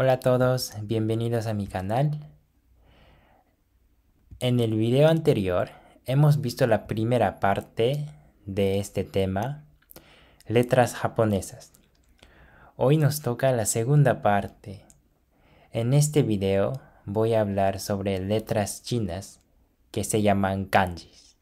Hola a todos, bienvenidos a mi canal. En el video anterior hemos visto la primera parte de este tema, letras japonesas. Hoy nos toca la segunda parte. En este video voy a hablar sobre letras chinas que se llaman kanjis.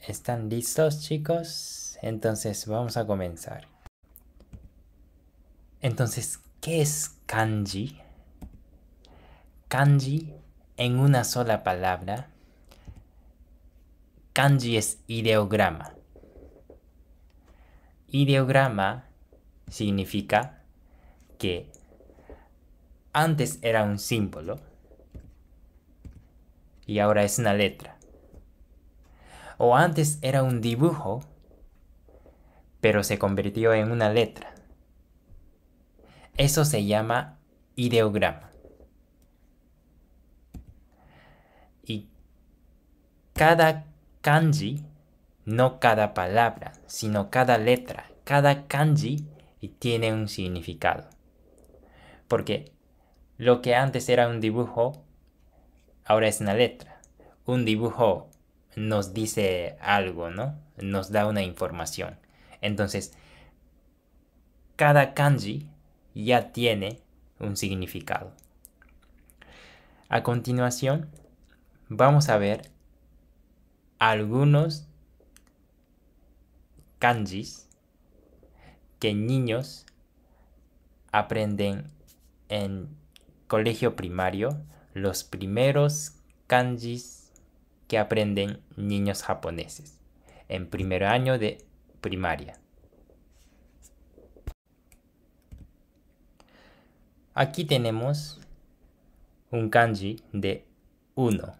¿Están listos chicos? Entonces vamos a comenzar. Entonces, ¿Qué es kanji? Kanji en una sola palabra. Kanji es ideograma. Ideograma significa que antes era un símbolo y ahora es una letra. O antes era un dibujo, pero se convirtió en una letra. Eso se llama ideograma. Y cada kanji, no cada palabra, sino cada letra, cada kanji tiene un significado. Porque lo que antes era un dibujo, ahora es una letra. Un dibujo nos dice algo, ¿no? Nos da una información. Entonces, cada kanji ya tiene un significado. A continuación, vamos a ver algunos kanjis que niños aprenden en colegio primario, los primeros kanjis que aprenden niños japoneses en primer año de primaria. Aquí tenemos un kanji de uno,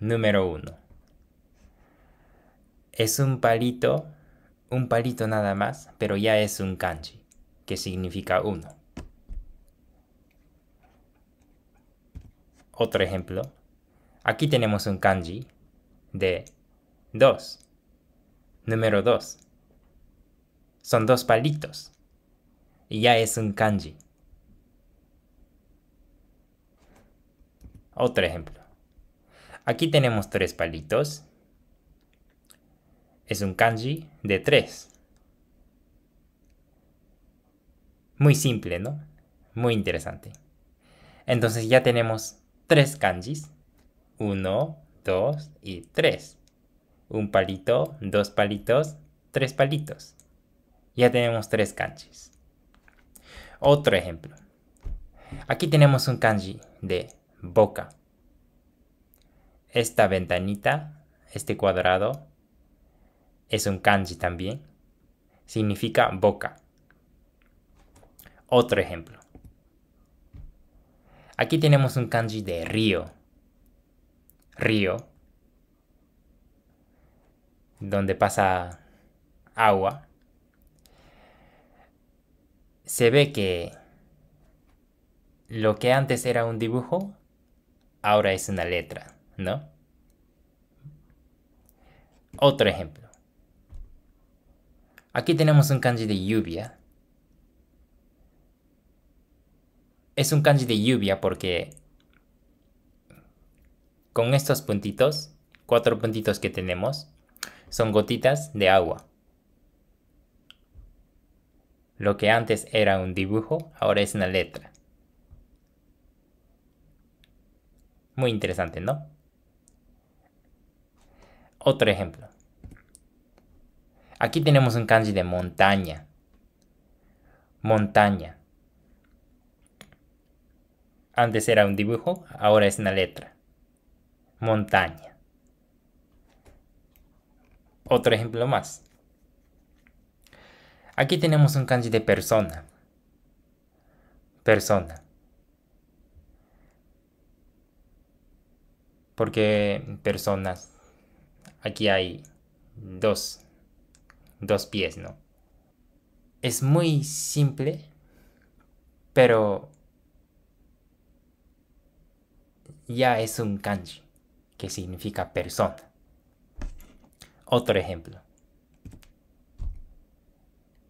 número uno. Es un palito, un palito nada más, pero ya es un kanji, que significa uno. Otro ejemplo. Aquí tenemos un kanji de dos, número 2. Son dos palitos. Y ya es un kanji. Otro ejemplo. Aquí tenemos tres palitos. Es un kanji de tres. Muy simple, ¿no? Muy interesante. Entonces ya tenemos tres kanjis. Uno, dos y tres. Un palito, dos palitos, tres palitos. Ya tenemos tres kanjis. Otro ejemplo. Aquí tenemos un kanji de boca. Esta ventanita, este cuadrado, es un kanji también. Significa boca. Otro ejemplo. Aquí tenemos un kanji de río. Río. Donde pasa agua. Se ve que lo que antes era un dibujo ahora es una letra, ¿no? Otro ejemplo. Aquí tenemos un kanji de lluvia. Es un kanji de lluvia porque con estos puntitos, cuatro puntitos que tenemos, son gotitas de agua. Lo que antes era un dibujo, ahora es una letra. Muy interesante, ¿no? Otro ejemplo. Aquí tenemos un kanji de montaña. Montaña. Antes era un dibujo, ahora es una letra. Montaña. Otro ejemplo más. Aquí tenemos un kanji de persona. Persona. Porque personas, aquí hay dos, dos pies, ¿no? Es muy simple, pero ya es un kanji, que significa persona. Otro ejemplo.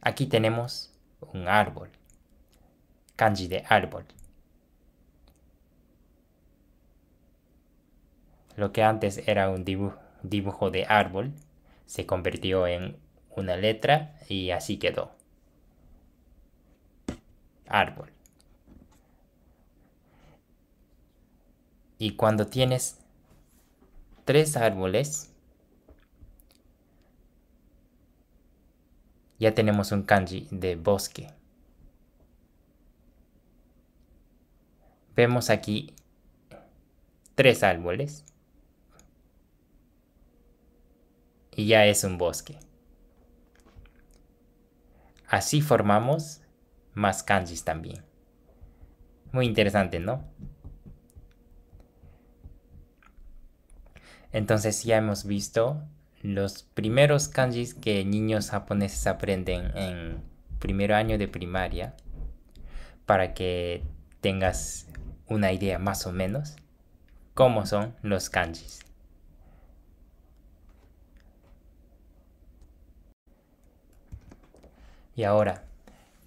Aquí tenemos un árbol, kanji de árbol. Lo que antes era un dibujo, de árbol se convirtió en una letra y así quedó. Árbol. Y cuando tienes tres árboles, ya tenemos un kanji de bosque. Vemos aquí tres árboles y ya es un bosque. Así formamos más kanjis también. Muy interesante, ¿no? Entonces ya hemos visto los primeros kanjis que niños japoneses aprenden en primer año de primaria para que tengas una idea más o menos cómo son los kanjis. Y ahora,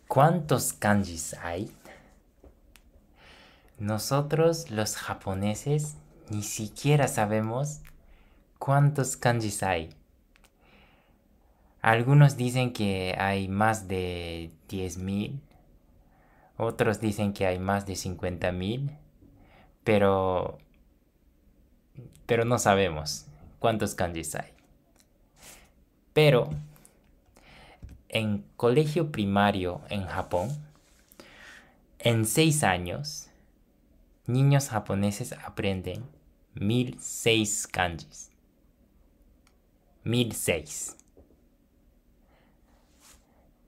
¿cuántos kanjis hay? Nosotros los japoneses ni siquiera sabemos cuántos kanjis hay. Algunos dicen que hay más de 10.000, otros dicen que hay más de 50.000, pero pero no sabemos cuántos kanjis hay. Pero en colegio primario en Japón, en seis años, niños japoneses aprenden 1006 kanjis. seis.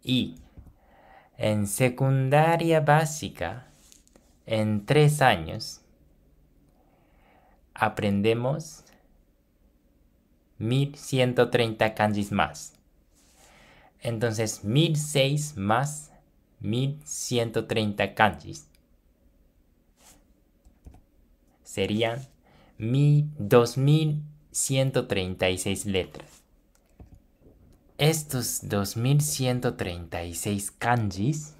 Y en secundaria básica, en tres años, aprendemos 1130 kanjis más. Entonces 1006 más 1130 kanjis serían 2136 letras. Estos 2136 kanjis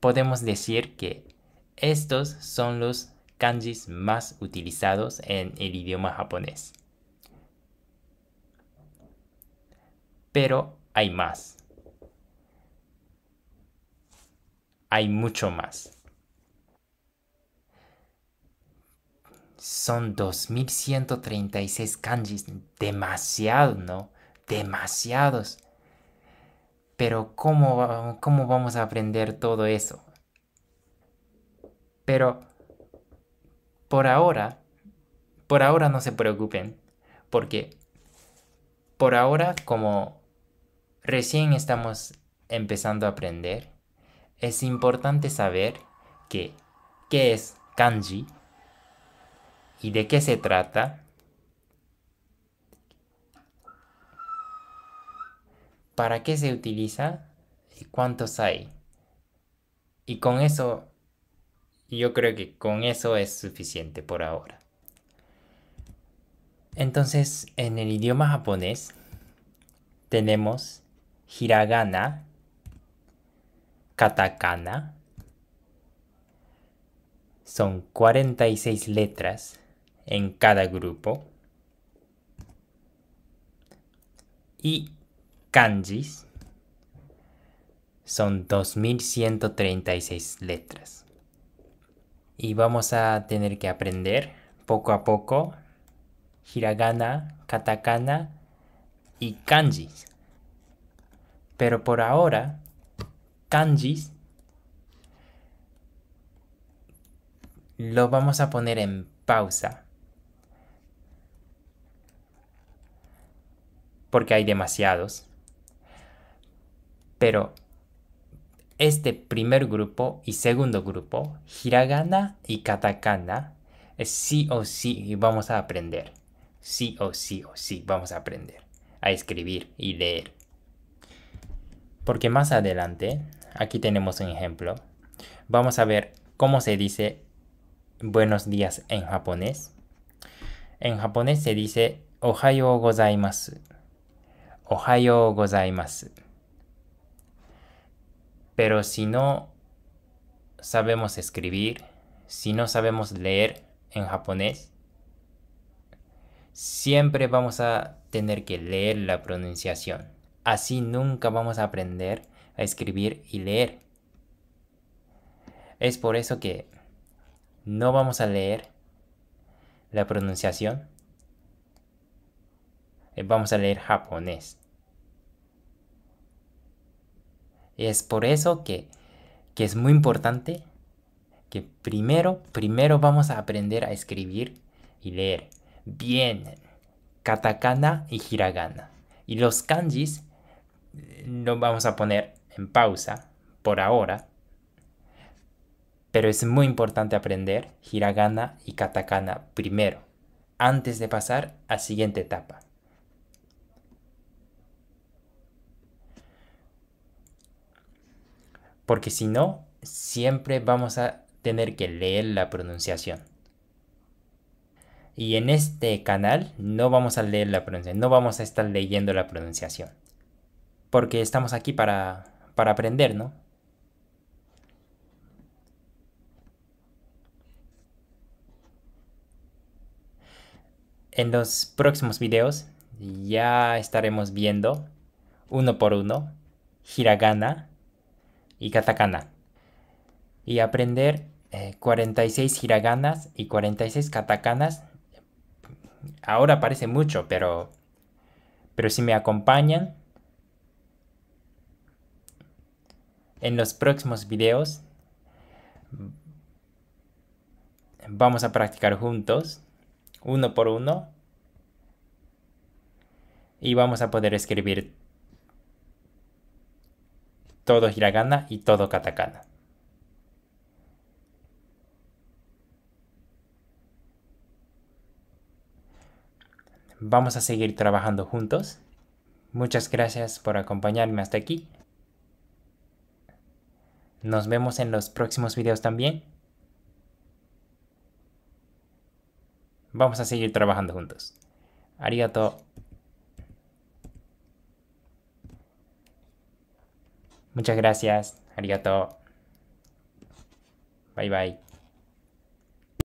podemos decir que estos son los kanjis más utilizados en el idioma japonés. pero hay más. Hay mucho más. Son 2136 kanjis. Demasiado, ¿no? Demasiados. Pero ¿cómo, cómo vamos a aprender todo eso? Pero por ahora, por ahora no se preocupen, porque por ahora como recién estamos empezando a aprender, es importante saber que, qué es kanji y de qué se trata para qué se utiliza y cuántos hay. Y con eso, yo creo que con eso es suficiente por ahora. Entonces, en el idioma japonés tenemos hiragana, katakana. Son 46 letras en cada grupo. Y kanjis son 2136 letras. Y vamos a tener que aprender poco a poco hiragana, katakana y kanjis. Pero por ahora, kanjis lo vamos a poner en pausa. Porque hay demasiados. Pero este primer grupo y segundo grupo, hiragana y katakana, sí o sí vamos a aprender. Sí o sí o sí vamos a aprender a escribir y leer. Porque más adelante, aquí tenemos un ejemplo, vamos a ver cómo se dice buenos días en japonés. En japonés se dice ohayou gozaimasu. Ohayou gozaimasu. Pero si no sabemos escribir, si no sabemos leer en japonés, siempre vamos a tener que leer la pronunciación. Así nunca vamos a aprender a escribir y leer. Es por eso que no vamos a leer la pronunciación. Eh, vamos a leer japonés. Es por eso que, es muy importante que primero, primero vamos a aprender a escribir y leer bien katakana y hiragana. Y los kanjis lo vamos a poner en pausa por ahora. Pero es muy importante aprender hiragana y katakana primero, antes de pasar a la siguiente etapa. Porque si no, siempre vamos a tener que leer la pronunciación. Y en este canal no vamos a leer la pronunciación, no vamos a estar leyendo la pronunciación porque estamos aquí para, aprender, ¿no? En los próximos videos ya estaremos viendo uno por uno hiragana y katakana y aprender 46 eh, hiraganas y 46 katakanas ahora parece mucho pero pero si me acompañan en los próximos videos vamos a practicar juntos, uno por uno, y vamos a poder escribir todo hiragana y todo katakana. Vamos a seguir trabajando juntos. Muchas gracias por acompañarme hasta aquí. Nos vemos en los próximos videos también. Vamos a seguir trabajando juntos. Arigato. Muchas gracias. Arigato. Bye bye.